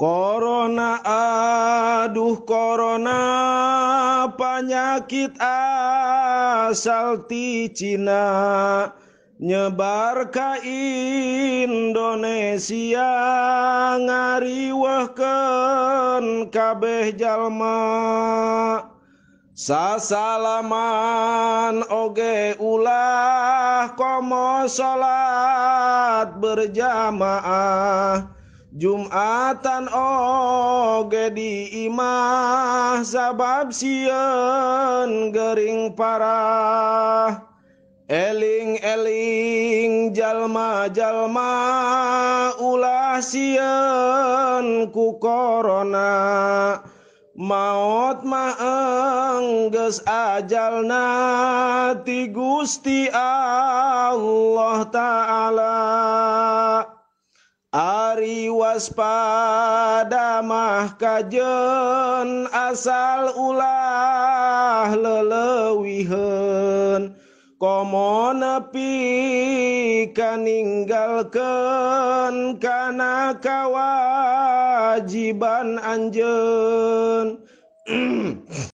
Corona aduh corona penyakit asal di Cina nyebar Indonesia ngariwahkeun kabeh jalma sasalaman oge ulah komo salat berjamaah Jumatan oge di imah sabab sieun gering parah Eling eling jalma jalma ulah sieun ku korona Maot mah ajalna ti Gusti Allah Ta'ala ari waspada mah kajen asal ulah lelewihen komo nepi kaninggalkeun karena kawajiban anjen.